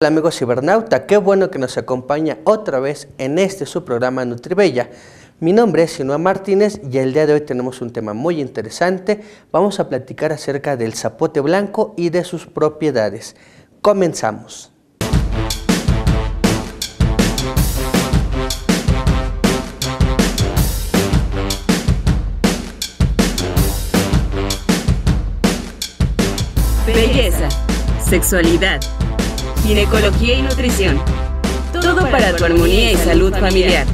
Hola amigos cibernauta, qué bueno que nos acompaña otra vez en este su programa Nutribella. Mi nombre es Sinoa Martínez y el día de hoy tenemos un tema muy interesante. Vamos a platicar acerca del zapote blanco y de sus propiedades. Comenzamos. Belleza, sexualidad ginecología y nutrición. Todo para tu armonía y salud familiar.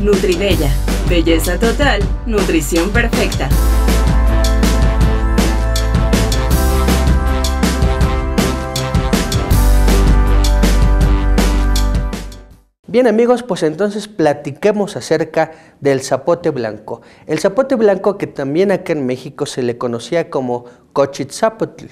Nutribella, belleza total, nutrición perfecta. Bien amigos, pues entonces platiquemos acerca del zapote blanco. El zapote blanco que también acá en México se le conocía como cochitzapotl,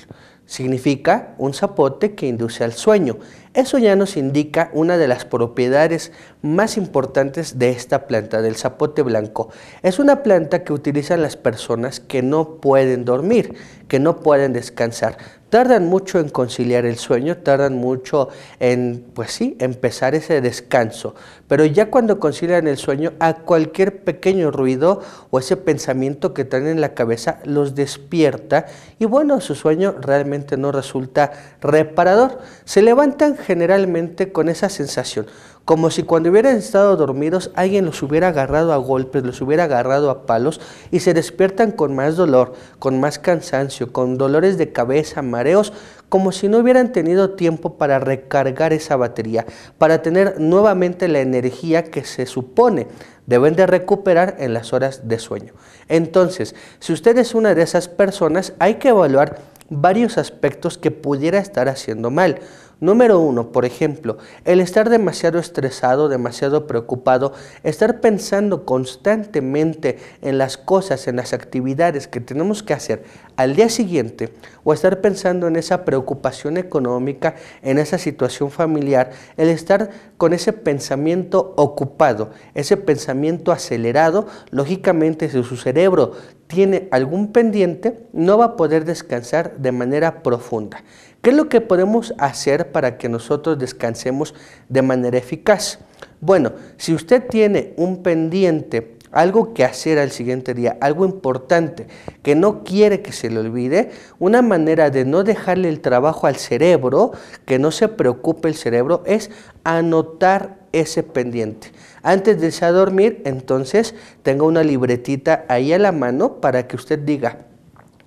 significa un zapote que induce al sueño. Eso ya nos indica una de las propiedades más importantes de esta planta, del zapote blanco. Es una planta que utilizan las personas que no pueden dormir, que no pueden descansar. Tardan mucho en conciliar el sueño, tardan mucho en, pues sí, empezar ese descanso. Pero ya cuando concilian el sueño, a cualquier pequeño ruido o ese pensamiento que traen en la cabeza los despierta y bueno, su sueño realmente no resulta reparador. Se levantan generalmente con esa sensación, como si cuando hubieran estado dormidos alguien los hubiera agarrado a golpes, los hubiera agarrado a palos y se despiertan con más dolor, con más cansancio, con dolores de cabeza, mareos, como si no hubieran tenido tiempo para recargar esa batería, para tener nuevamente la energía que se supone deben de recuperar en las horas de sueño. Entonces, si usted es una de esas personas, hay que evaluar varios aspectos que pudiera estar haciendo mal. Número uno, por ejemplo, el estar demasiado estresado, demasiado preocupado, estar pensando constantemente en las cosas, en las actividades que tenemos que hacer al día siguiente o estar pensando en esa preocupación económica, en esa situación familiar, el estar con ese pensamiento ocupado, ese pensamiento acelerado, lógicamente si su cerebro tiene algún pendiente, no va a poder descansar de manera profunda. ¿Qué es lo que podemos hacer para que nosotros descansemos de manera eficaz? Bueno, si usted tiene un pendiente, algo que hacer al siguiente día, algo importante que no quiere que se le olvide, una manera de no dejarle el trabajo al cerebro, que no se preocupe el cerebro, es anotar ese pendiente. Antes de irse a dormir, entonces tenga una libretita ahí a la mano para que usted diga,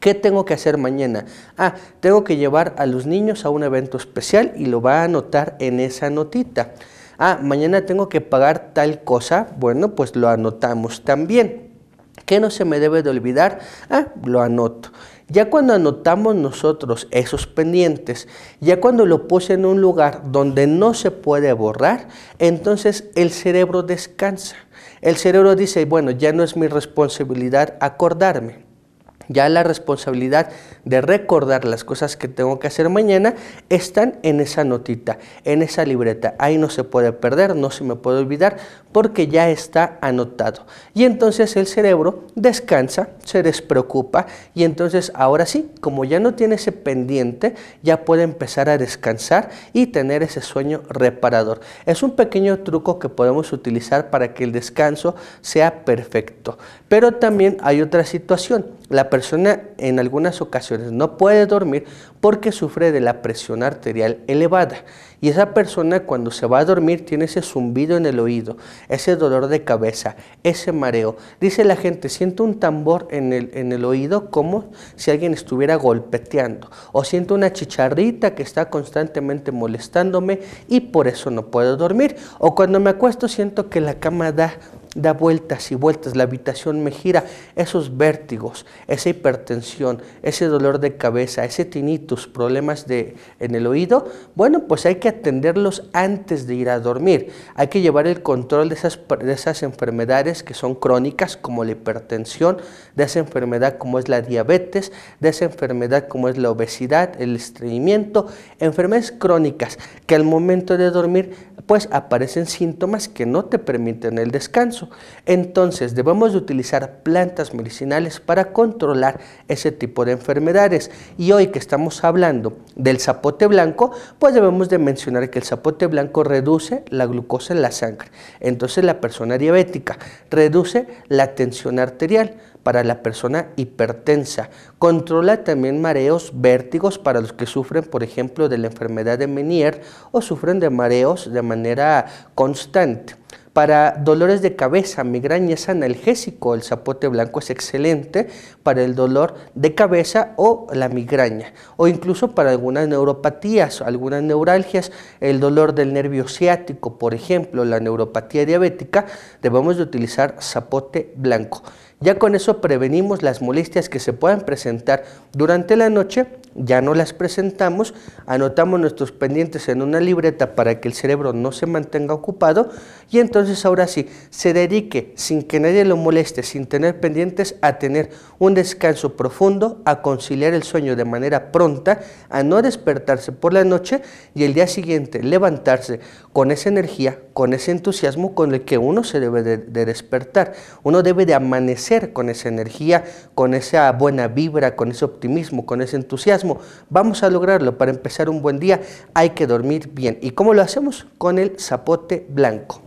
¿Qué tengo que hacer mañana? Ah, tengo que llevar a los niños a un evento especial y lo va a anotar en esa notita. Ah, mañana tengo que pagar tal cosa. Bueno, pues lo anotamos también. ¿Qué no se me debe de olvidar? Ah, lo anoto. Ya cuando anotamos nosotros esos pendientes, ya cuando lo puse en un lugar donde no se puede borrar, entonces el cerebro descansa. El cerebro dice, bueno, ya no es mi responsabilidad acordarme ya la responsabilidad de recordar las cosas que tengo que hacer mañana están en esa notita, en esa libreta. Ahí no se puede perder, no se me puede olvidar porque ya está anotado. Y entonces el cerebro descansa, se despreocupa y entonces ahora sí, como ya no tiene ese pendiente, ya puede empezar a descansar y tener ese sueño reparador. Es un pequeño truco que podemos utilizar para que el descanso sea perfecto. Pero también hay otra situación la persona en algunas ocasiones no puede dormir porque sufre de la presión arterial elevada y esa persona cuando se va a dormir tiene ese zumbido en el oído, ese dolor de cabeza, ese mareo. Dice la gente, siento un tambor en el, en el oído como si alguien estuviera golpeteando o siento una chicharrita que está constantemente molestándome y por eso no puedo dormir o cuando me acuesto siento que la cama da da vueltas y vueltas, la habitación me gira, esos vértigos, esa hipertensión, ese dolor de cabeza, ese tinnitus, problemas de, en el oído, bueno, pues hay que atenderlos antes de ir a dormir. Hay que llevar el control de esas, de esas enfermedades que son crónicas, como la hipertensión, de esa enfermedad como es la diabetes, de esa enfermedad como es la obesidad, el estreñimiento, enfermedades crónicas que al momento de dormir pues aparecen síntomas que no te permiten el descanso. Entonces debemos de utilizar plantas medicinales para controlar ese tipo de enfermedades. Y hoy que estamos hablando del zapote blanco, pues debemos de mencionar que el zapote blanco reduce la glucosa en la sangre. Entonces la persona diabética reduce la tensión arterial para la persona hipertensa. Controla también mareos, vértigos para los que sufren, por ejemplo, de la enfermedad de Menier o sufren de mareos de manera constante. Para dolores de cabeza, migrañas, analgésico, el zapote blanco es excelente para el dolor de cabeza o la migraña. O incluso para algunas neuropatías, algunas neuralgias, el dolor del nervio ciático, por ejemplo, la neuropatía diabética, debemos de utilizar zapote blanco. Ya con eso prevenimos las molestias que se puedan presentar durante la noche ya no las presentamos, anotamos nuestros pendientes en una libreta para que el cerebro no se mantenga ocupado y entonces ahora sí, se dedique sin que nadie lo moleste, sin tener pendientes, a tener un descanso profundo, a conciliar el sueño de manera pronta, a no despertarse por la noche y el día siguiente levantarse con esa energía, con ese entusiasmo con el que uno se debe de despertar. Uno debe de amanecer con esa energía, con esa buena vibra, con ese optimismo, con ese entusiasmo Vamos a lograrlo. Para empezar un buen día hay que dormir bien. ¿Y cómo lo hacemos? Con el zapote blanco.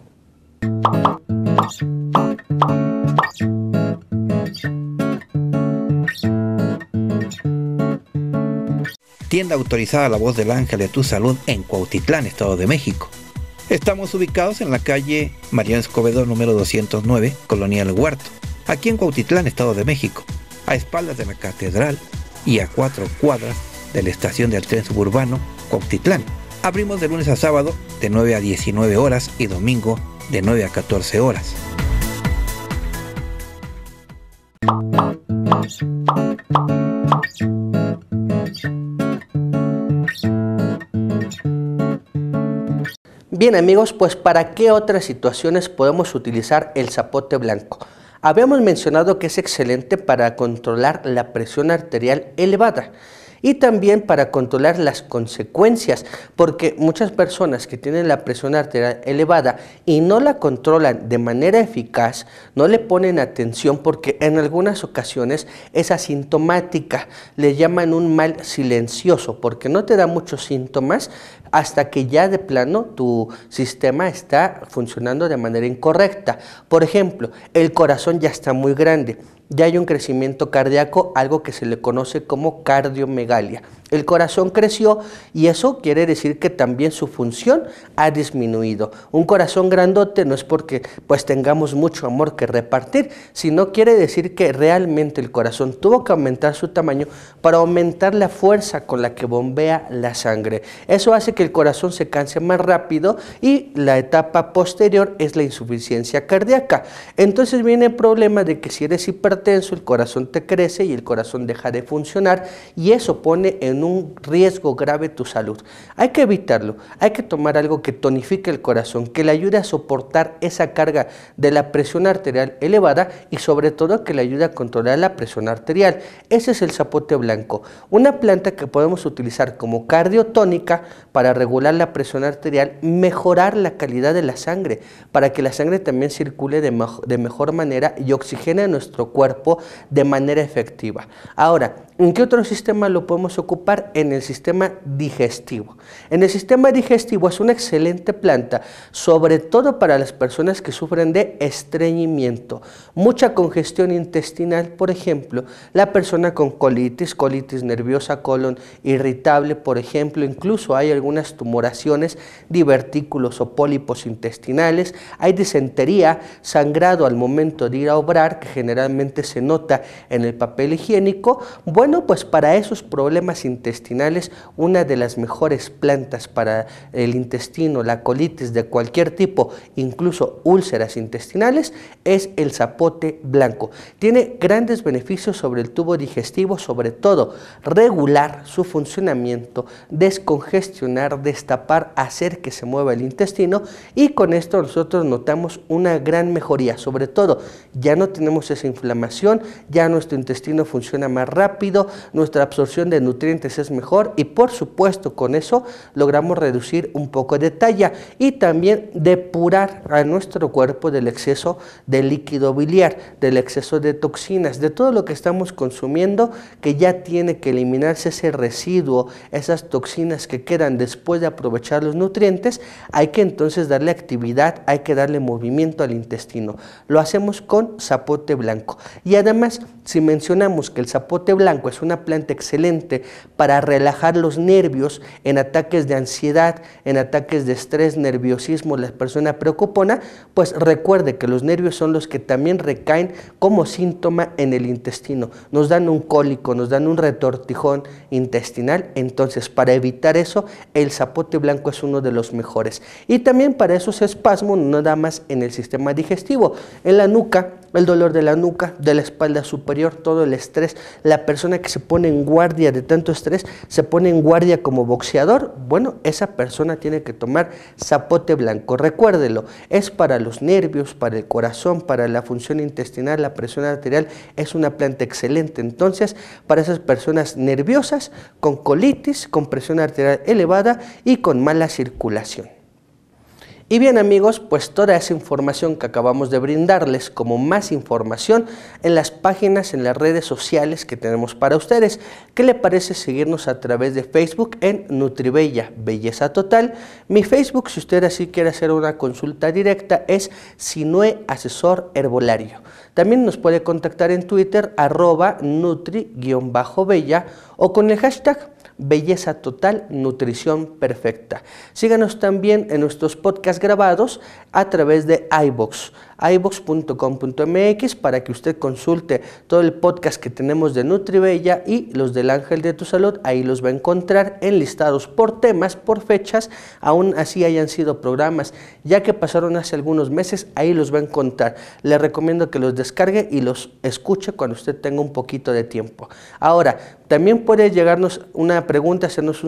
Tienda autorizada La Voz del Ángel de Tu Salud en Cuautitlán, Estado de México. Estamos ubicados en la calle Mariano Escobedo número 209, Colonial El Huerto, aquí en Cuautitlán, Estado de México, a espaldas de la Catedral y a cuatro cuadras de la estación del tren suburbano Coctitlán. Abrimos de lunes a sábado de 9 a 19 horas y domingo de 9 a 14 horas. Bien amigos, pues para qué otras situaciones podemos utilizar el zapote blanco? Habíamos mencionado que es excelente para controlar la presión arterial elevada y también para controlar las consecuencias, porque muchas personas que tienen la presión arterial elevada y no la controlan de manera eficaz, no le ponen atención porque en algunas ocasiones es asintomática, le llaman un mal silencioso, porque no te da muchos síntomas hasta que ya de plano tu sistema está funcionando de manera incorrecta. Por ejemplo, el corazón ya está muy grande ya hay un crecimiento cardíaco, algo que se le conoce como cardiomegalia. El corazón creció y eso quiere decir que también su función ha disminuido. Un corazón grandote no es porque pues tengamos mucho amor que repartir, sino quiere decir que realmente el corazón tuvo que aumentar su tamaño para aumentar la fuerza con la que bombea la sangre. Eso hace que el corazón se canse más rápido y la etapa posterior es la insuficiencia cardíaca. Entonces viene el problema de que si eres hiper tenso el corazón te crece y el corazón deja de funcionar y eso pone en un riesgo grave tu salud. Hay que evitarlo, hay que tomar algo que tonifique el corazón, que le ayude a soportar esa carga de la presión arterial elevada y sobre todo que le ayude a controlar la presión arterial. Ese es el zapote blanco, una planta que podemos utilizar como cardiotónica para regular la presión arterial, mejorar la calidad de la sangre, para que la sangre también circule de, mejor manera y oxigene nuestro cuerpo de manera efectiva. Ahora, ¿en qué otro sistema lo podemos ocupar? En el sistema digestivo. En el sistema digestivo es una excelente planta, sobre todo para las personas que sufren de estreñimiento, mucha congestión intestinal, por ejemplo, la persona con colitis, colitis nerviosa, colon irritable, por ejemplo, incluso hay algunas tumoraciones, divertículos o pólipos intestinales, hay disentería, sangrado al momento de ir a obrar, que generalmente se nota en el papel higiénico, bueno, pues para esos problemas intestinales, una de las mejores plantas para el intestino, la colitis de cualquier tipo, incluso úlceras intestinales, es el zapote blanco. Tiene grandes beneficios sobre el tubo digestivo, sobre todo regular su funcionamiento, descongestionar, destapar, hacer que se mueva el intestino y con esto nosotros notamos una gran mejoría, sobre todo ya no tenemos esa inflamación ya nuestro intestino funciona más rápido, nuestra absorción de nutrientes es mejor y por supuesto con eso logramos reducir un poco de talla y también depurar a nuestro cuerpo del exceso de líquido biliar, del exceso de toxinas, de todo lo que estamos consumiendo que ya tiene que eliminarse ese residuo, esas toxinas que quedan después de aprovechar los nutrientes, hay que entonces darle actividad, hay que darle movimiento al intestino. Lo hacemos con zapote blanco. Y además, si mencionamos que el zapote blanco es una planta excelente para relajar los nervios en ataques de ansiedad, en ataques de estrés, nerviosismo, la persona preocupona, pues recuerde que los nervios son los que también recaen como síntoma en el intestino. Nos dan un cólico, nos dan un retortijón intestinal. Entonces, para evitar eso, el zapote blanco es uno de los mejores. Y también para esos espasmos, nada más en el sistema digestivo. En la nuca, el dolor de la nuca, de la espalda superior, todo el estrés. La persona que se pone en guardia de tanto estrés, se pone en guardia como boxeador. Bueno, esa persona tiene que tomar zapote blanco. Recuérdelo, es para los nervios, para el corazón, para la función intestinal, la presión arterial. Es una planta excelente. Entonces, para esas personas nerviosas, con colitis, con presión arterial elevada y con mala circulación. Y bien amigos, pues toda esa información que acabamos de brindarles como más información en las páginas, en las redes sociales que tenemos para ustedes. ¿Qué le parece seguirnos a través de Facebook en Nutribella Belleza Total? Mi Facebook, si usted así quiere hacer una consulta directa, es Sinue Asesor Herbolario. También nos puede contactar en Twitter arroba nutri-bella o con el hashtag Belleza Total, Nutrición Perfecta. Síganos también en nuestros podcasts grabados a través de iBox ibox.com.mx para que usted consulte todo el podcast que tenemos de Nutribella y los del Ángel de tu Salud. Ahí los va a encontrar enlistados por temas, por fechas, aún así hayan sido programas, ya que pasaron hace algunos meses, ahí los va a encontrar. Le recomiendo que los descargue y los escuche cuando usted tenga un poquito de tiempo. Ahora, también puede llegarnos una pregunta, hacernos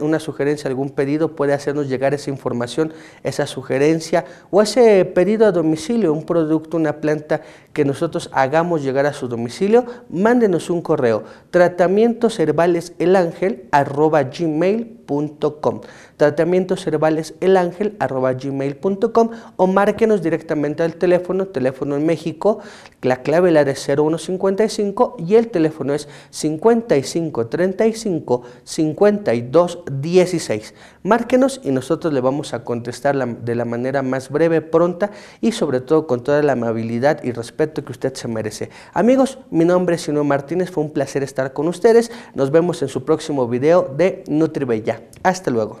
una sugerencia, algún pedido, puede hacernos llegar esa información, esa sugerencia o ese pedido a domicilio un producto, una planta que nosotros hagamos llegar a su domicilio, mándenos un correo tratamientos herbales el ángel arroba tratamientos ángel gmail.com o márquenos directamente al teléfono, teléfono en México, la clave la de 0155 y el teléfono es 5535 5216. Márquenos y nosotros le vamos a contestar de la manera más breve, pronta y sobre todo con toda la amabilidad y respeto que usted se merece. Amigos, mi nombre es Sino Martínez, fue un placer estar con ustedes. Nos vemos en su próximo video de NutriBella. Hasta luego.